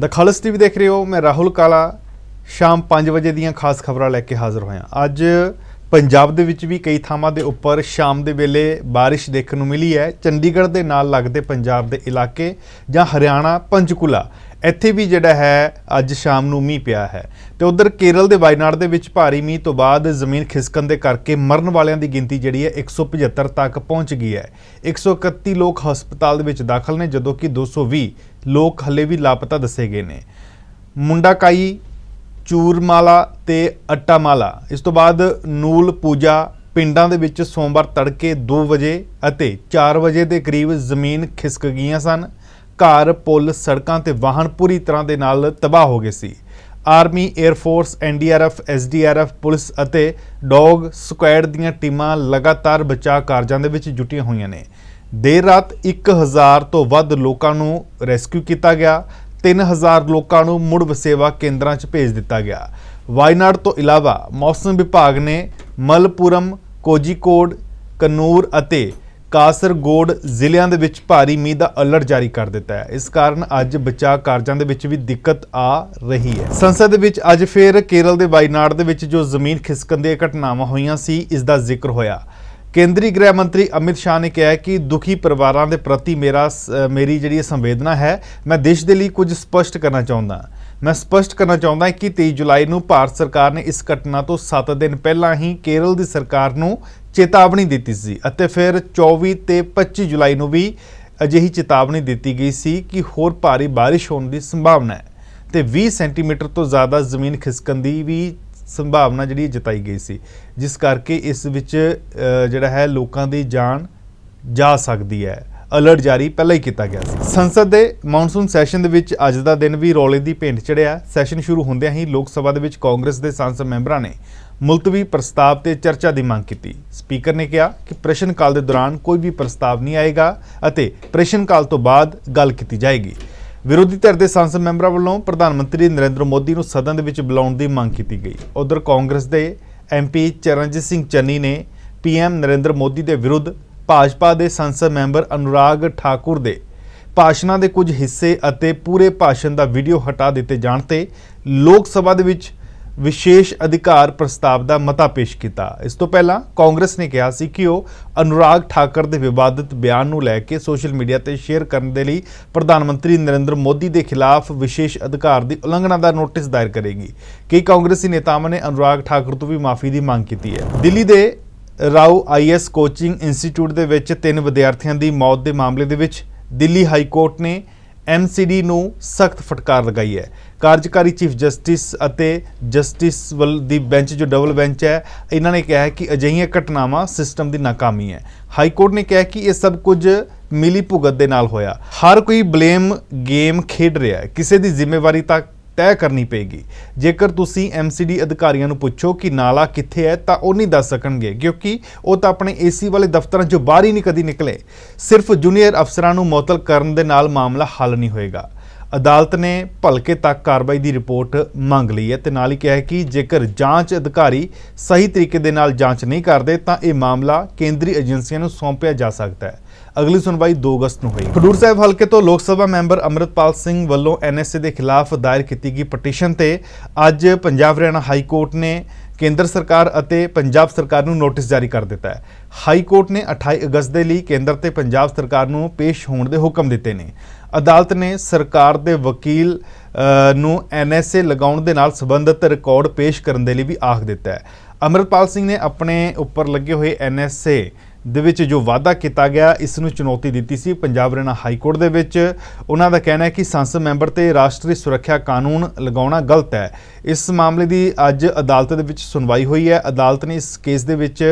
ਦਖਲਸ ਖਾਲਸ TV ਦੇਖ ਰਹੇ ਹੋ ਮੈਂ ਰਾਹੁਲ ਕਾਲਾ ਸ਼ਾਮ 5 ਵਜੇ ਦੀਆਂ ਖਾਸ ਖਬਰਾਂ ਲੈ ਕੇ ਹਾਜ਼ਰ ਹੋਇਆ ਅੱਜ ਪੰਜਾਬ ਦੇ ਵਿੱਚ ਵੀ ਕਈ ਥਾਵਾਂ ਦੇ ਉੱਪਰ ਸ਼ਾਮ ਦੇ ਵੇਲੇ بارش ਦੇਖਣ ਨੂੰ ਮਿਲੀ ਹੈ ਚੰਡੀਗੜ੍ਹ ਦੇ ਨਾਲ ਲੱਗਦੇ ਪੰਜਾਬ ਦੇ ਇਲਾਕੇ ਜਾਂ ਹਰਿਆਣਾ ਪੰਜਕੁਲਾ ਇੱਥੇ ਵੀ ਜਿਹੜਾ ਹੈ ਅੱਜ ਸ਼ਾਮ ਨੂੰ ਮੀਂਹ ਪਿਆ ਹੈ ਤੇ ਉਧਰ ਕੇਰਲ ਦੇ ਵਾਇਨਾਰ ਦੇ ਵਿੱਚ ਭਾਰੀ ਮੀਂਹ ਤੋਂ ਬਾਅਦ ਜ਼ਮੀਨ ਖਿਸਕਣ ਦੇ ਕਰਕੇ ਮਰਨ ਵਾਲਿਆਂ ਦੀ ਗਿਣਤੀ ਜਿਹੜੀ ਹੈ 175 ਤੱਕ ਪਹੁੰਚ ਗਈ ਹੈ 131 ਲੋਕ ਹਸਪਤਾਲ ਦੇ ਵਿੱਚ ਦਾਖਲ ਨੇ ਜਦੋਂ ਕਿ 220 ਲੋਕ ਹਲੇ ਵੀ ਲਾਪਤਾ ਦੱਸੇ ਗਏ ਨੇ ਮੁੰਡਾ ਕਾਈ ਚੂਰਮਾਲਾ ਤੇ ਅਟਾਮਾਲਾ ਇਸ ਤੋਂ ਬਾਅਦ ਨੂਲ ਪੂਜਾ ਪਿੰਡਾਂ ਦੇ ਵਿੱਚ ਸੋਮਵਾਰ ਤੜਕੇ 2 ਵਜੇ ਅਤੇ 4 ਵਜੇ ਦੇ ਕਰੀਬ ਜ਼ਮੀਨ ਖਿਸਕ ਗਈਆਂ ਸਨ ਘਰ ਪੁਲ ਸੜਕਾਂ ਤੇ ਵਾਹਨ ਪੂਰੀ ਤਰ੍ਹਾਂ ਦੇ ਨਾਲ ਤਬਾਹ ਹੋ ਗਏ ਸੀ army air force NDRF SDRF police ਅਤੇ ਡੌਗ ਸਕੁਐਡ ਦੀਆਂ ਟੀਮਾਂ ਲਗਾਤਾਰ ਬਚਾਅ ਕਾਰਜਾਂ ਦੇ ਵਿੱਚ ਜੁਟੀਆਂ ਹੋਈਆਂ ਨੇ ਦੇਰ ਰਾਤ 1000 ਤੋਂ ਵੱਧ ਲੋਕਾਂ ਨੂੰ ਰੈਸਕਿਊ ਕੀਤਾ ਗਿਆ 3000 ਲੋਕਾਂ ਨੂੰ ਮੁੜ ਵਸੇਵਾ ਕੇਂਦਰਾਂ 'ਚ ਭੇਜ ਦਿੱਤਾ ਗਿਆ ਵਾਇਨਾਡ ਤੋਂ ਇਲਾਵਾ ਮੌਸਮ ਵਿਭਾਗ ਨੇ ਮਲਪੁਰਮ ਕੋਜੀਕੋਡ ਕਨੂਰ ਅਤੇ ਕਾਸਰਗੋਡ ਜ਼ਿਲ੍ਹਿਆਂ ਦੇ ਵਿੱਚ ਭਾਰੀ ਮੀਂਹ ਦਾ ਅਲਰਟ ਜਾਰੀ ਕਰ ਦਿੱਤਾ ਹੈ ਇਸ ਕਾਰਨ ਅੱਜ ਬਚਾਅ ਕਾਰਜਾਂ ਦੇ ਵਿੱਚ ਵੀ ਦਿੱਕਤ ਆ ਰਹੀ ਹੈ ਸੰਸਦ ਦੇ ਵਿੱਚ ਅੱਜ ਫੇਰ ਕੇਰਲ ਦੇ ਵਾਇਨਾਡ ਦੇ ਵਿੱਚ ਜੋ ਜ਼ਮੀਨ ਖਿਸਕਣ ਦੀਆਂ ਘਟਨਾਵਾਂ ਹੋਈਆਂ ਸੀ ਇਸ ਦਾ ਜ਼ਿਕਰ ਹੋਇਆ ਕੇਂਦਰੀ ਗ੍ਰਹਿ ਮੰਤਰੀ ਅਮਿਤ ਸ਼ਾਹ ਨੇ ਕਿਹਾ ਕਿ ਦੁਖੀ ਪਰਿਵਾਰਾਂ ਦੇ ਪ੍ਰਤੀ ਮੇਰਾ ਮੇਰੀ ਜਿਹੜੀ ਸੰਵੇਦਨਾ ਹੈ ਮੈਂ ਦੇਸ਼ ਦੇ ਲਈ ਕੁਝ ਸਪਸ਼ਟ ਕਰਨਾ ਚਾਹੁੰਦਾ ਹਾਂ ਮੈਂ ਸਪਸ਼ਟ ਕਰਨਾ ਚਾਹੁੰਦਾ ਹਾਂ ਕਿ 23 ਜੁਲਾਈ ਨੂੰ ਭਾਰਤ ਸਰਕਾਰ ਨੇ ਇਸ ਘਟਨਾ ਤੋਂ 7 ਦਿਨ ਪਹਿਲਾਂ ਹੀ ਕੇਰਲ ਦੀ ਸਰਕਾਰ ਨੂੰ ਚੇਤਾਵਨੀ ਦਿੱਤੀ ਸੀ ਅਤੇ ਫਿਰ 24 ਤੇ 25 ਜੁਲਾਈ ਨੂੰ ਵੀ ਅਜਿਹੀ ਚੇਤਾਵਨੀ ਦਿੱਤੀ ਗਈ ਸੀ ਕਿ ਹੋਰ ਭਾਰੀ بارش ਹੋਣ ਦੀ ਸੰਭਾਵਨਾ ਹੈ ਤੇ 20 ਸੈਂਟੀਮੀਟਰ ਤੋਂ ਜ਼ਿਆਦਾ ਜ਼ਮੀਨ ਖਿਸਕਣ ਦੀ ਵੀ ਸੰਭਾਵਨਾ ਜਿਹੜੀ ਜਤਾਈ ਗਈ ਸੀ ਜਿਸ ਕਰਕੇ ਇਸ ਵਿੱਚ ਜਿਹੜਾ ਹੈ ਲੋਕਾਂ ਦੀ ਜਾਨ ਜਾ ਸਕਦੀ ਹੈ ਅਲਰਟ ਜਾਰੀ ਪਹਿਲਾਂ ਹੀ ਕੀਤਾ ਗਿਆ ਸੀ ਸੰਸਦ ਦੇ ਮੌਨਸੂਨ ਸੈਸ਼ਨ ਦੇ ਵਿੱਚ ਅੱਜ ਦਾ ਦਿਨ ਵੀ ਰੌਲੇ ਦੀ ਭੇਂਟ ਚੜਿਆ ਸੈਸ਼ਨ ਸ਼ੁਰੂ ਹੁੰਦਿਆਂ ਹੀ ਲੋਕ ਸਭਾ ਦੇ ਵਿੱਚ ਕਾਂਗਰਸ ਦੇ ਸੰਸਦ ਮੈਂਬਰਾਂ ਨੇ ਮੁਲਤਵੀ ਪ੍ਰਸਤਾਵ ਤੇ ਚਰਚਾ ਦੀ ਮੰਗ ਕੀਤੀ ਸਪੀਕਰ ਨੇ ਕਿਹਾ ਕਿ ਪ੍ਰਸ਼ਨ ਕਾਲ ਦੇ ਦੌਰਾਨ ਕੋਈ ਵੀ ਪ੍ਰਸਤਾਵ ਨਹੀਂ ਆਏਗਾ ਅਤੇ ਪ੍ਰਸ਼ਨ ਕਾਲ ਤੋਂ ਬਾਅਦ ਗੱਲ ਕੀਤੀ ਜਾਏਗੀ ਵਿਰੋਧੀ ਧਿਰ ਦੇ ਸੰਸਦ ਮੈਂਬਰਾਂ ਵੱਲੋਂ ਪ੍ਰਧਾਨ ਮੰਤਰੀ ਨਰਿੰਦਰ ਮੋਦੀ ਨੂੰ ਸਦਨ ਦੇ ਵਿੱਚ ਬੁਲਾਉਣ ਦੀ ਮੰਗ ਕੀਤੀ ਗਈ ਉਧਰ ਕਾਂਗਰਸ ਦੇ ਐਮਪੀ ਚਰਨਜੀਤ ਸਿੰਘ ਚੰਨੀ ਨੇ ਪੀਐਮ ਨਰਿੰਦਰ ਮੋਦੀ ਦੇ ਵਿਰੁੱਧ ਭਾਜਪਾ ਦੇ ਸੰਸਦ ਮੈਂਬਰ ਅਨੁਰਾਗ ਠਾਕੁਰ ਦੇ ਭਾਸ਼ਣਾਂ ਦੇ ਕੁਝ ਹਿੱਸੇ ਅਤੇ ਪੂਰੇ ਭਾਸ਼ਣ ਦਾ ਵੀਡੀਓ ਹਟਾ ਦਿੱਤੇ ਜਾਣ ਤੇ ਲੋਕ ਸਭਾ ਦੇ ਵਿੱਚ ਵਿਸ਼ੇਸ਼ ਅਧਿਕਾਰ ਪ੍ਰਸਤਾਵ ਦਾ ਮਤਾ ਪੇਸ਼ ਕੀਤਾ ਇਸ ਤੋਂ ਪਹਿਲਾਂ ਕਾਂਗਰਸ ਨੇ ਕਿਹਾ ਸੀ ਕਿ ਉਹ ਅਨੁਰਾਗ ਠਾਕਰ ਦੇ ਵਿਵਾਦਿਤ ਬਿਆਨ ਨੂੰ ਲੈ ਕੇ ਸੋਸ਼ਲ ਮੀਡੀਆ ਤੇ ਸ਼ੇਅਰ ਕਰਨ ਦੇ ਲਈ ਪ੍ਰਧਾਨ ਮੰਤਰੀ ਨਰਿੰਦਰ ਮੋਦੀ ਦੇ ਖਿਲਾਫ ਵਿਸ਼ੇਸ਼ ਅਧਿਕਾਰ ਦੀ ਉਲੰਘਣਾ ਦਾ ਨੋਟਿਸ ਦਾਇਰ ਕਰੇਗੀ ਕਈ ਕਾਂਗਰਸੀ ਨੇਤਾਵਾਂ ਨੇ ਅਨੁਰਾਗ ਠਾਕਰ ਤੋਂ ਵੀ ਮਾਫੀ ਦੀ ਮੰਗ ਕੀਤੀ ਹੈ ਦਿੱਲੀ ਦੇ ਰਾਓ ਆਈਐਸ ਕੋਚਿੰਗ ਇੰਸਟੀਚਿਊਟ ਦੇ ਵਿੱਚ ਤਿੰਨ ਵਿਦਿਆਰਥੀਆਂ ਦੀ ਮੌਤ ਦੇ ਮਾਮਲੇ ਦੇ ਵਿੱਚ ਦਿੱਲੀ ਹਾਈ ਕੋਰਟ ਨੇ ਐਮਸੀਡੀ ਨੂੰ ਸਖਤ ਫਟਕਾਰ ਲਗਾਈ ਹੈ ਕਾਰਜਕਾਰੀ ਚੀਫ ਜਸਟਿਸ ਅਤੇ ਜਸਟਿਸ ਵੱਲ ਦੀ ਬੈਂਚ ਜੋ ਡਬਲ ਬੈਂਚ ਹੈ ਇਹਨਾਂ ਨੇ ਕਿਹਾ ਹੈ ਕਿ ਅਜਿਹੀਆਂ ਘਟਨਾਵਾਂ ਸਿਸਟਮ ਦੀ ਨਾਕਾਮੀ ਹੈ ਹਾਈ ਕੋਰਟ ਨੇ ਕਿਹਾ ਕਿ ਇਹ ਸਭ ਕੁਝ ਮਿਲੀ ਭੁਗਤ ਦੇ ਨਾਲ ਹੋਇਆ ਹਰ ਕੋਈ ਬਲੇਮ ਗੇਮ ਖੇਡ ਰਿਹਾ ਹੈ ਕਿਸੇ ਦੀ ਜ਼ਿੰਮੇਵਾਰੀ ਤੱਕ ਤੈਅ ਕਰਨੀ ਪਏਗੀ ਜੇਕਰ ਤੁਸੀਂ ਐਮਸੀਡੀ ਅਧਿਕਾਰੀਆਂ ਨੂੰ ਪੁੱਛੋ ਕਿ ਨਾਲਾ ਕਿੱਥੇ ਹੈ ਤਾਂ ਉਹ ਨਹੀਂ ਦੱਸ ਸਕਣਗੇ ਕਿਉਂਕਿ ਉਹ ਤਾਂ ਆਪਣੇ ਏਸੀ ਵਾਲੇ ਦਫ਼ਤਰਾਂ ਚੋਂ ਬਾਹਰ ਹੀ ਨਹੀਂ ਕਦੀ ਨਿਕਲੇ ਸਿਰਫ ਜੂਨੀਅਰ ਅਫਸਰਾਂ ਨੂੰ ਮੌਤਲ ਕਰਨ ਦੇ ਨਾਲ ਮਾਮਲਾ ਹੱਲ ਨਹੀਂ ਹੋਏਗਾ ਅਦਾਲਤ ਨੇ ਭਲਕੇ ਤੱਕ ਕਾਰਵਾਈ ਦੀ ਰਿਪੋਰਟ ਮੰਗ ਲਈ ਹੈ ਤੇ ਨਾਲ ਹੀ ਕਿਹਾ ਹੈ ਕਿ ਜੇਕਰ ਜਾਂਚ ਅਧਿਕਾਰੀ ਸਹੀ ਤਰੀਕੇ ਦੇ ਨਾਲ ਜਾਂਚ ਨਹੀਂ ਕਰਦੇ ਤਾਂ ਇਹ ਮਾਮਲਾ ਕੇਂਦਰੀ ਏਜੰਸੀਆਂ ਨੂੰ ਸੌਂਪਿਆ ਜਾ ਸਕਦਾ ਹੈ ਅਗਲੀ ਸੁਣਵਾਈ 2 ਅਗਸਤ ਨੂੰ ਹੋਏਗੀ ਖਡੂਰ ਸਾਹਿਬ ਹਲਕੇ ਤੋਂ ਲੋਕ ਸਭਾ ਮੈਂਬਰ ਅਮਰਤਪਾਲ ਸਿੰਘ ਵੱਲੋਂ ਐਨਐਸਏ ਦੇ ਖਿਲਾਫ ਦਾਇਰ ਕੀਤੀ ਗਈ ਪਟੀਸ਼ਨ ਤੇ ਅੱਜ ਪੰਜਾਬ ਹਰਿਆਣਾ ਹਾਈ ਕੋਰਟ ਨੇ ਕੇਂਦਰ ਸਰਕਾਰ ਅਤੇ ਪੰਜਾਬ ਸਰਕਾਰ ਨੂੰ ਨੋਟਿਸ ਜਾਰੀ ਕਰ ਦਿੱਤਾ ਹੈ ਹਾਈ ਕੋਰਟ ਨੇ 28 ਅਗਸਤ ਦੇ ਲਈ ਕੇਂਦਰ ਤੇ ਪੰਜਾਬ ਸਰਕਾਰ ਨੂੰ ਪੇਸ਼ ਹੋਣ ਦੇ ਹੁਕਮ ਦਿੱਤੇ ਨੇ ਅਦਾਲਤ ਨੇ ਸਰਕਾਰ ਦੇ ਵਕੀਲ ਨੂੰ ਐਨਐਸਏ ਲਗਾਉਣ ਦੇ ਨਾਲ ਸੰਬੰਧਿਤ ਰਿਕਾਰਡ ਪੇਸ਼ ਕਰਨ ਦੇ ਲਈ ਵੀ ਆਖ ਦਿੱਤਾ ਹੈ ਅਮਰਪਾਲ ਸਿੰਘ ਨੇ ਆਪਣੇ ਉੱਪਰ ਲੱਗੇ ਹੋਏ ਐਨਐਸਏ ਦੇ ਵਿੱਚ ਜੋ ਵਾਅਦਾ ਕੀਤਾ ਗਿਆ ਇਸ ਨੂੰ ਚੁਣੌਤੀ ਦਿੱਤੀ ਸੀ ਪੰਜਾਬ ਰਣਾ ਹਾਈ ਕੋਰਟ ਦੇ ਵਿੱਚ ਉਹਨਾਂ ਦਾ ਕਹਿਣਾ ਹੈ ਕਿ ਸੰਸਦ ਮੈਂਬਰ ਤੇ ਰਾਸ਼ਟਰੀ ਸੁਰੱਖਿਆ ਕਾਨੂੰਨ ਲਗਾਉਣਾ ਗਲਤ ਹੈ ਇਸ ਮਾਮਲੇ ਦੀ ਅੱਜ ਅਦਾਲਤ ਦੇ ਵਿੱਚ ਸੁਣਵਾਈ ਹੋਈ ਹੈ ਅਦਾਲਤ ਨੇ ਇਸ ਕੇਸ ਦੇ ਵਿੱਚ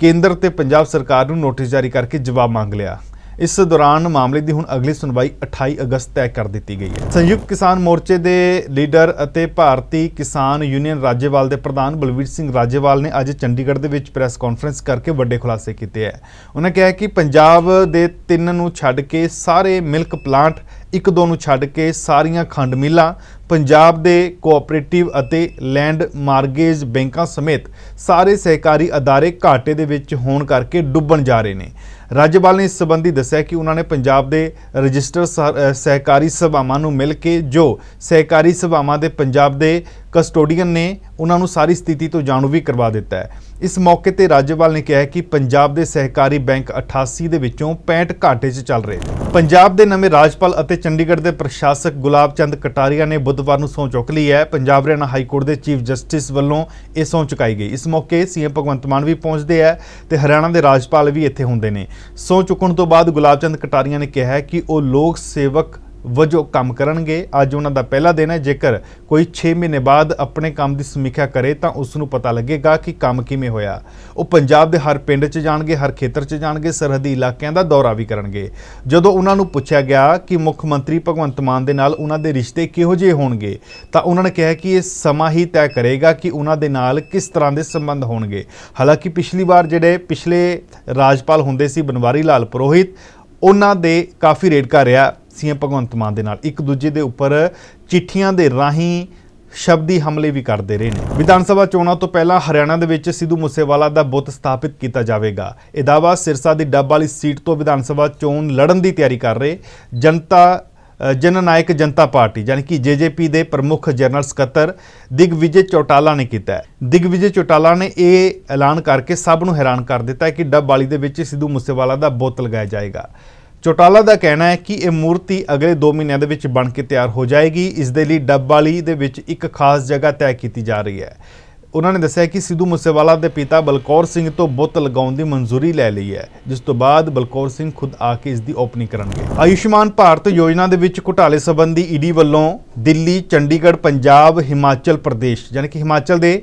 ਕੇਂਦਰ ਤੇ ਪੰਜਾਬ ਸਰਕਾਰ ਨੂੰ ਨੋਟਿਸ ਜਾਰੀ ਕਰਕੇ ਜਵਾਬ ਮੰਗ ਲਿਆ ਇਸ ਦੌਰਾਨ ਮਾਮਲੇ ਦੀ ਹੁਣ ਅਗਲੀ ਸੁਣਵਾਈ 28 ਅਗਸਤ ਤੈਅ ਕਰ ਦਿੱਤੀ ਗਈ ਹੈ ਸੰਯੁਕਤ ਕਿਸਾਨ ਮੋਰਚੇ ਦੇ ਲੀਡਰ ਅਤੇ ਭਾਰਤੀ ਕਿਸਾਨ ਯੂਨੀਅਨ ਰਾਜੇਵਾਲ ਦੇ ਪ੍ਰਧਾਨ ਬਲਵੀਰ ਸਿੰਘ ਰਾਜੇਵਾਲ ਨੇ ਅੱਜ ਚੰਡੀਗੜ੍ਹ ਦੇ ਵਿੱਚ ਪ੍ਰੈਸ ਕਾਨਫਰੰਸ ਕਰਕੇ ਵੱਡੇ ਖੁਲਾਸੇ ਕੀਤੇ ਹੈ ਉਹਨਾਂ ਕਿਹਾ ਕਿ ਪੰਜਾਬ ਦੇ ਤਿੰਨ ਨੂੰ ਛੱਡ ਕੇ ਸਾਰੇ ਮਿਲਕ ਪਲਾਂਟ ਇੱਕ ਦੋ ਨੂੰ ਛੱਡ ਕੇ ਸਾਰੀਆਂ ਖੰਡ ਮਿਲਾਂ ਪੰਜਾਬ ਦੇ ਕੋਆਪਰੇਟਿਵ ਅਤੇ ਲੈਂਡ ਮਾਰਗੇਜ ਬੈਂਕਾਂ ਸਮੇਤ ਸਾਰੇ ਸਹਿਕਾਰੀ ਅਦਾਰੇ ਘਾਟੇ ਦੇ ਵਿੱਚ ਹੋਣ ਕਰਕੇ ਡੁੱਬਣ ਜਾ ਰਹੇ ਨੇ ਰਾਜਪਾਲ ਨੇ ਇਸ ਸੰਬੰਧੀ ਦੱਸਿਆ ਕਿ ਉਹਨਾਂ ਨੇ ਪੰਜਾਬ ਦੇ ਰਜਿਸਟਰ ਸਹਿਕਾਰੀ ਸਭਾਵਾਂ ਨੂੰ ਮਿਲ ਕੇ ਜੋ ਸਹਿਕਾਰੀ ਸਭਾਵਾਂ ਦੇ ਪੰਜਾਬ ਦੇ ਕਸਟੋਡੀਅਨ ਨੇ ਉਹਨਾਂ ਨੂੰ ਸਾਰੀ ਸਥਿਤੀ ਤੋਂ ਜਾਣੂ ਵੀ ਕਰਵਾ ਦਿੱਤਾ ਹੈ ਇਸ ਮੌਕੇ ਤੇ ਰਾਜਪਾਲ ਨੇ ਕਿਹਾ ਕਿ ਪੰਜਾਬ ਦੇ ਸਹਿਕਾਰੀ ਬੈਂਕ 88 ਦੇ ਵਿੱਚੋਂ 65 ਘਾਟੇ 'ਚ ਚੱਲ ਰਹੇ ਨੇ ਪੰਜਾਬ ਦੇ ਨਵੇਂ ਰਾਜਪਾਲ ਅਤੇ ਚੰਡੀਗੜ੍ਹ ਦੇ ਪ੍ਰਸ਼ਾਸਕ ਗੁਲਾਬ ਚੰਦ ਕਟਾਰੀਆ ਨੇ ਬੁੱਧਵਾਰ ਨੂੰ ਸੌਂ ਚੁੱਕ ਲਈ ਹੈ ਪੰਜਾਬ ਹਰਿਆਣਾ ਹਾਈ ਕੋਰਟ ਦੇ ਚੀਫ ਜਸਟਿਸ ਵੱਲੋਂ ਇਹ ਸੌਂ ਚੁਕਾਈ ਗਈ ਇਸ ਮੌਕੇ ਸੀਐਮ ਭਗਵੰਤ ਮਾਨ ਵੀ ਪਹੁੰਚਦੇ ਆ ਤੇ ਹਰਿਆਣਾ ਦੇ ਰਾਜਪਾਲ ਵੀ ਇੱਥੇ ਹੁੰਦੇ ਨੇ ਸੌਂ ਚੁੱਕਣ ਤੋਂ ਬਾਅਦ ਗੁਲਾਬ ਚੰਦ ਕਟਾਰੀਆ ਨੇ ਕਿਹਾ ਕਿ ਉਹ ਲੋਕ ਸੇਵਕ ਵਜੋਂ ਕੰਮ ਕਰਨਗੇ ਅੱਜ ਉਹਨਾਂ ਦਾ ਪਹਿਲਾ ਦਿਨ ਹੈ ਜੇਕਰ ਕੋਈ 6 ਮਹੀਨੇ ਬਾਅਦ ਆਪਣੇ ਕੰਮ ਦੀ ਸਮੀਖਿਆ ਕਰੇ ਤਾਂ ਉਸ ਨੂੰ ਪਤਾ ਲੱਗੇਗਾ ਕਿ ਕੰਮ ਕਿਵੇਂ ਹੋਇਆ ਉਹ ਪੰਜਾਬ ਦੇ ਹਰ ਪਿੰਡ 'ਚ ਜਾਣਗੇ ਹਰ ਖੇਤਰ 'ਚ ਜਾਣਗੇ ਸਰਹੱਦੀ ਇਲਾਕਿਆਂ ਦਾ ਦੌਰਾ ਵੀ ਕਰਨਗੇ ਜਦੋਂ ਉਹਨਾਂ ਨੂੰ ਪੁੱਛਿਆ ਗਿਆ ਕਿ ਮੁੱਖ ਮੰਤਰੀ ਭਗਵੰਤ ਮਾਨ ਦੇ ਨਾਲ ਉਹਨਾਂ ਦੇ ਰਿਸ਼ਤੇ ਕਿਹੋ ਜਿਹੇ ਹੋਣਗੇ ਤਾਂ ਉਹਨਾਂ ਨੇ ਕਿਹਾ ਕਿ ਇਹ ਸਮਾਂ ਹੀ ਤੈਅ ਕਰੇਗਾ ਕਿ ਉਹਨਾਂ ਦੇ ਨਾਲ ਕਿਸ ਤਰ੍ਹਾਂ ਦੇ ਸੰਬੰਧ ਹੋਣਗੇ ਹਾਲਾਂਕਿ ਪਿਛਲੀ ਵਾਰ ਜਿਹੜੇ ਪਿਛਲੇ ਰਾਜਪਾਲ ਹੁੰਦੇ ਸੀ ਬਨਵਾਰੀ ਲਾਲ ਪ੍ਰੋਹਿਤ ਉਹਨਾਂ ਦੇ ਕਾਫੀ ਰੇਡ ਕਰ ਰਿਹਾ ਸੀਐਮ ਭਗਵੰਤ ਮਾਨ ਦੇ ਨਾਲ ਇੱਕ ਦੂਜੇ ਦੇ ਉੱਪਰ ਚਿੱਠੀਆਂ ਦੇ ਰਾਹੀਂ ਸ਼ਬਦੀ ਹਮਲੇ ਵੀ ਕਰਦੇ ਰਹੇ ਨੇ ਵਿਧਾਨ ਸਭਾ ਚੋਣਾਂ ਤੋਂ ਪਹਿਲਾਂ ਹਰਿਆਣਾ ਦੇ ਵਿੱਚ ਸਿੱਧੂ ਮੂਸੇਵਾਲਾ ਦਾ ਬੁੱਤ ਸਥਾਪਿਤ ਕੀਤਾ ਜਾਵੇਗਾ ਇਹ ਦਾਵਾ ਸਿਰਸਾ ਦੀ ਡੱਬ ਵਾਲੀ ਸੀਟ ਤੋਂ ਵਿਧਾਨ ਸਭਾ ਚੋਣ ਲੜਨ ਦੀ ਤਿਆਰੀ ਕਰ ਰਹੇ ਜਨਤਾ ਜਨਨਾਇਕ ਜਨਤਾ ਪਾਰਟੀ ਯਾਨੀ ਕਿ ਜੇਜੇਪੀ ਦੇ ਪ੍ਰਮੁੱਖ ਜਨਰਲ ਸਕੱਤਰ ਦਿਗਵਿਜੇ ਚੌਟਾਲਾ ਨੇ ਕੀਤਾ ਹੈ ਦਿਗਵਿਜੇ ਚੌਟਾਲਾ ਨੇ ਇਹ ਐਲਾਨ ਕਰਕੇ ਸਭ ਨੂੰ ਹੈਰਾਨ ਕਰ ਦਿੱਤਾ ਕਿ ਡੱਬ ਵਾਲੀ ਦੇ ਵਿੱਚ ਸਿੱਧੂ ਮੂਸੇਵਾਲਾ ਦਾ ਬੁੱਤ ਲਗਾਇਆ ਜਾਏਗਾ ਚੋਟਾਲਾ ਦਾ ਕਹਿਣਾ ਹੈ ਕਿ ਇਹ ਮੂਰਤੀ ਅਗਲੇ 2 ਮਹੀਨਿਆਂ ਦੇ ਵਿੱਚ ਬਣ ਕੇ ਤਿਆਰ ਹੋ ਜਾਏਗੀ ਇਸ ਦੇ ਲਈ ਡੱਬਵਾਲੀ ਦੇ ਵਿੱਚ ਇੱਕ ਖਾਸ ਜਗ੍ਹਾ ਤੈਅ ਕੀਤੀ ਜਾ ਰਹੀ ਹੈ ਉਹਨਾਂ ਨੇ ਦੱਸਿਆ ਕਿ ਸਿੱਧੂ ਮੂਸੇਵਾਲਾ ਦੇ ਪਿਤਾ ਬਲਕੌਰ ਸਿੰਘ ਤੋਂ ਬੁੱਤ ਲਗਾਉਣ ਦੀ ਮਨਜ਼ੂਰੀ ਲੈ ਲਈ ਹੈ ਜਿਸ ਤੋਂ ਬਾਅਦ ਬਲਕੌਰ ਸਿੰਘ ਖੁਦ ਆ ਕੇ ਇਸ ਦੀ ਓਪਨਿੰਗ ਕਰਨਗੇ ਆਯੁਸ਼ਮਾਨ ਭਾਰਤ ਯੋਜਨਾ ਦੇ ਵਿੱਚ ਘੁਟਾਲੇ ਸੰਬੰਧੀ ਈਡੀ ਵੱਲੋਂ ਦਿੱਲੀ ਚੰਡੀਗੜ੍ਹ ਪੰਜਾਬ ਹਿਮਾਚਲ ਪ੍ਰਦੇਸ਼ ਯਾਨੀ ਕਿ ਹਿਮਾਚਲ ਦੇ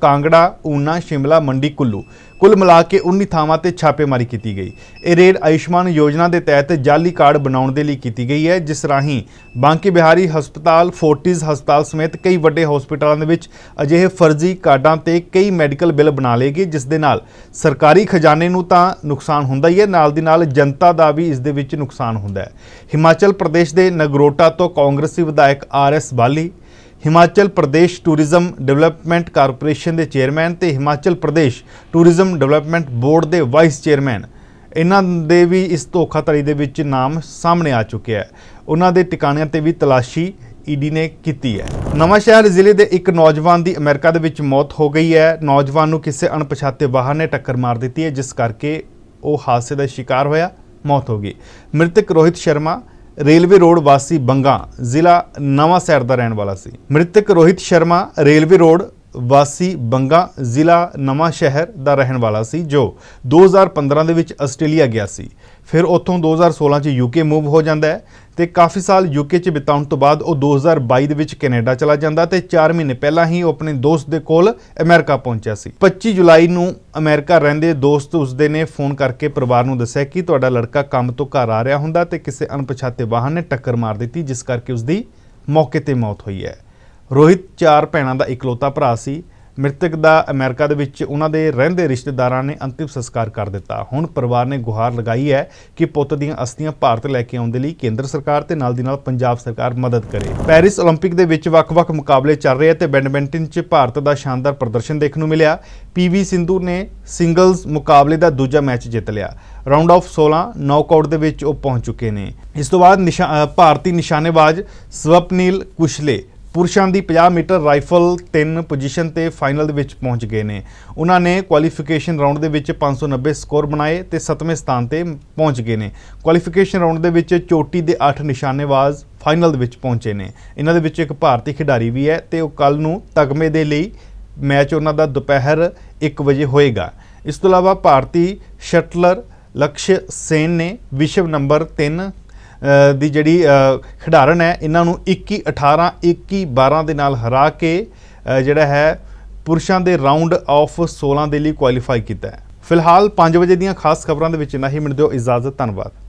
ਕਾਂਗੜਾ ਊਨਾ ਸ਼ਿਮਲਾ ਮੰਡੀ ਕੁੱਲੂ ਕੁੱਲ ਮਿਲਾ ਕੇ 19 ਥਾਵਾਂ ਤੇ ਛਾਪੇਮਾਰੀ ਕੀਤੀ ਗਈ ਇਹ ਰੇਡ ਆਯੁਸ਼ਮਾਨ ਯੋਜਨਾ ਦੇ ਤਹਿਤ ਜਾਲੀ ਕਾਰਡ ਬਣਾਉਣ ਦੇ ਲਈ ਕੀਤੀ ਗਈ ਹੈ ਜਿਸ ਰਾਹੀਂ ਬਾਂਕੀ ਬਿਹਾਰੀ ਹਸਪਤਾਲ ਫੋਰਟਿਸ ਹਸਪਤਾਲ ਸਮੇਤ ਕਈ ਵੱਡੇ ਹਸਪਤਾਲਾਂ ਦੇ ਵਿੱਚ ਅਜਿਹੇ ਫਰਜ਼ੀ ਕਾਰਡਾਂ ਤੇ ਕਈ ਮੈਡੀਕਲ ਬਿੱਲ ਬਣਾ ਲਏ ਗਏ ਜਿਸ ਦੇ ਨਾਲ ਸਰਕਾਰੀ ਖਜ਼ਾਨੇ ਨੂੰ ਤਾਂ ਨੁਕਸਾਨ ਹੁੰਦਾ ਹੀ ਹੈ ਨਾਲ ਦੀ ਨਾਲ ਜਨਤਾ ਦਾ ਵੀ ਇਸ ਦੇ ਵਿੱਚ ਨੁਕਸਾਨ ਹੁੰਦਾ ਹੈ ਹਿਮਾਚਲ ਪ੍ਰਦੇਸ਼ ਦੇ ਨਗਰੋਟਾ ਤੋਂ ਕਾਂਗਰਸੀ ਵਿਧਾਇਕ R S Bali Himachal Pradesh tourism development corporation ਦੇ ਚੇਅਰਮੈਨ ਤੇ Himachal Pradesh tourism development board ਦੇ ਵਾਈਸ ਚੇਅਰਮੈਨ ਇਹਨਾਂ ਦੇ ਵੀ ਇਸ ਧੋਖਾਧੜੀ ਦੇ ਵਿੱਚ ਨਾਮ ਸਾਹਮਣੇ ਆ ਚੁੱਕਿਆ ਹੈ ਉਹਨਾਂ ਦੇ ਟਿਕਾਣਿਆਂ ਤੇ ਵੀ ਤਲਾਸ਼ੀ ਈਡੀ ਨੇ ਕੀਤੀ ਹੈ ਨਵਾਂ ਸ਼ਹਿਰ ਜ਼ਿਲ੍ਹੇ ਦੇ ਇੱਕ ਨੌਜਵਾਨ ਦੀ ਅਮਰੀਕਾ ਦੇ ਵਿੱਚ ਮੌਤ ਹੋ ਗਈ ਹੈ ਨੌਜਵਾਨ ਨੂੰ ਕਿਸੇ ਅਣਪਛਾਤੇ ਵਾਹਨ ਨੇ ਟੱਕਰ ਮਾਰ ਦਿੱਤੀ ਹੈ ਜਿਸ ਕਰਕੇ ਉਹ ਹਾਦਸੇ ਦਾ ਸ਼ਿਕਾਰ ਹੋਇਆ ਮੌਤ ਹੋ ਗਈ ਮ੍ਰਿਤਕ ਰੋਹਿਤ ਸ਼ਰਮਾ ਰੇਲਵੇ ਰੋਡ ਵਾਸੀ ਬੰਗਾ ਜ਼ਿਲ੍ਹਾ ਨਵਾਂ ਸ਼ਹਿਰ ਦਾ ਰਹਿਣ ਵਾਲਾ ਸੀ ਮ੍ਰਿਤਕ ਰੋਹਿਤ ਸ਼ਰਮਾ ਰੇਲਵੇ ਰੋਡ ਵਾਸੀ ਬੰਗਾ ਜ਼ਿਲ੍ਹਾ ਨਵਾਂ ਸ਼ਹਿਰ ਦਾ ਰਹਿਣ ਵਾਲਾ ਸੀ ਜੋ 2015 ਦੇ ਵਿੱਚ ਆਸਟ੍ਰੇਲੀਆ ਗਿਆ ਸੀ ਫਿਰ ਉੱਥੋਂ 2016 ਚ ਯੂਕੇ ਮੂਵ ਹੋ ਜਾਂਦਾ ਹੈ ਤੇ ਕਾਫੀ ਸਾਲ ਯੂਕੇ 'ਚ ਬਿਤਾਉਣ ਤੋਂ ਬਾਅਦ ਉਹ 2022 ਦੇ ਵਿੱਚ ਕੈਨੇਡਾ ਚਲਾ ਜਾਂਦਾ ਤੇ 4 ਮਹੀਨੇ ਪਹਿਲਾਂ ਹੀ ਉਹ ਆਪਣੇ ਦੋਸਤ ਦੇ ਕੋਲ ਅਮਰੀਕਾ ਪਹੁੰਚਿਆ ਸੀ 25 ਜੁਲਾਈ ਨੂੰ ਅਮਰੀਕਾ ਰਹਿੰਦੇ ਦੋਸਤ ਉਸਦੇ ਨੇ ਫੋਨ ਕਰਕੇ ਪਰਿਵਾਰ ਨੂੰ ਦੱਸਿਆ ਕਿ ਤੁਹਾਡਾ ਲੜਕਾ ਕੰਮ ਤੋਂ ਘਰ ਆ ਰਿਹਾ ਹੁੰਦਾ ਤੇ ਕਿਸੇ ਅਣਪਛਾਤੇ ਵਾਹਨ ਨੇ ਟੱਕਰ ਮਾਰ ਦਿੱਤੀ ਜਿਸ ਕਰਕੇ ਉਸਦੀ ਮੌਕੇ ਤੇ ਮੌਤ ਹੋਈ ਹੈ ਰੋਹਿਤ ਚਾਰ ਭੈਣਾਂ ਦਾ ਇਕਲੌਤਾ ਭਰਾ ਸੀ ਮ੍ਰਿਤਕ ਦਾ ਅਮਰੀਕਾ ਦੇ ਵਿੱਚ ਉਹਨਾਂ ਦੇ ਰਹਿੰਦੇ ਰਿਸ਼ਤੇਦਾਰਾਂ ਨੇ ਅੰਤਿਮ ਸੰਸਕਾਰ ਕਰ ਦਿੱਤਾ ਹੁਣ ਪਰਿਵਾਰ ਨੇ ਗੁਹਾਰ ਲਗਾਈ ਹੈ ਕਿ ਪੁੱਤ ਦੀਆਂ ਅਸਥੀਆਂ ਭਾਰਤ ਲੈ ਕੇ ਆਉਣ ਦੇ ਲਈ ਕੇਂਦਰ ਸਰਕਾਰ ਤੇ ਨਾਲ ਦੀ ਨਾਲ ਪੰਜਾਬ ਸਰਕਾਰ ਮਦਦ ਕਰੇ ਪੈਰਿਸ 올림픽 ਦੇ ਵਿੱਚ ਵੱਖ-ਵੱਖ ਮੁਕਾਬਲੇ ਚੱਲ ਰਹੇ ਤੇ ਬੈਡਮਿੰਟਨ 'ਚ ਭਾਰਤ ਦਾ ਸ਼ਾਨਦਾਰ ਪ੍ਰਦਰਸ਼ਨ ਦੇਖਣ ਨੂੰ ਮਿਲਿਆ ਪੀਵੀ ਸਿੰਧੂ ਨੇ ਸਿੰਗਲਸ ਮੁਕਾਬਲੇ ਦਾ ਦੂਜਾ ਮੈਚ ਜਿੱਤ ਲਿਆ ਰਾਉਂਡ ਆਫ 16 ਨੌਕਆਊਟ ਦੇ ਵਿੱਚ ਉਹ ਪਹੁੰਚ ਚੁੱਕੇ ਨੇ ਇਸ ਤੋਂ ਬਾਅਦ ਭਾਰਤੀ ਨਿਸ਼ਾਨੇਬਾਜ਼ ਸਵਪਨੀਲ ਕੁਸ਼ਲੇ ਪੁਰਸ਼ਾਂ ਦੀ 50 ਮੀਟਰ ਰਾਈਫਲ 3 ਪੋਜੀਸ਼ਨ ਤੇ ਫਾਈਨਲ ਦੇ ਵਿੱਚ ਪਹੁੰਚ ਗਏ ਨੇ ਉਹਨਾਂ ਨੇ ਕੁਆਲੀਫਿਕੇਸ਼ਨ ਰਾਉਂਡ ਦੇ ਵਿੱਚ 590 ਸਕੋਰ ਬਣਾਏ ਤੇ 7ਵੇਂ ਸਥਾਨ ਤੇ ਪਹੁੰਚ ਗਏ ਨੇ ਕੁਆਲੀਫਿਕੇਸ਼ਨ ਰਾਉਂਡ ਦੇ ਵਿੱਚ ਚੋਟੀ ਦੇ 8 ਨਿਸ਼ਾਨੇਬਾਜ਼ ਫਾਈਨਲ ਦੇ ਵਿੱਚ ਪਹੁੰਚੇ ਨੇ ਇਹਨਾਂ ਦੇ ਵਿੱਚ ਇੱਕ ਭਾਰਤੀ ਖਿਡਾਰੀ ਵੀ ਹੈ ਤੇ ਉਹ ਕੱਲ ਨੂੰ ਤਗਮੇ ਦੇ ਲਈ ਮੈਚ ਉਹਨਾਂ ਦਾ ਦੁਪਹਿਰ 1 ਵਜੇ ਹੋਏਗਾ ਇਸ ਤੋਂ ਇਲਾਵਾ ਭਾਰਤੀ ਸ਼ਟਲਰ ਲਕਸ਼ ਸੇਨ ਨੇ ਵਿਸ਼ਵ ਨੰਬਰ 3 ਦੀ ਜਿਹੜੀ ਖਿਡਾਰਨ ਹੈ ਇਹਨਾਂ ਨੂੰ 21 18 21 12 ਦੇ ਨਾਲ ਹਰਾ ਕੇ ਜਿਹੜਾ ਹੈ ਪੁਰਸ਼ਾਂ ਦੇ ਰਾਉਂਡ ਆਫ 16 ਦੇ ਲਈ ਕੁਆਲੀਫਾਈ ਕੀਤਾ ਹੈ ਫਿਲਹਾਲ 5 ਵਜੇ ਦੀਆਂ ਖਾਸ ਖਬਰਾਂ ਦੇ ਵਿੱਚ ਨਹੀਂ ਮਿਲਦੇ ਹੋ ਇਜਾਜ਼ਤ ਧੰਨਵਾਦ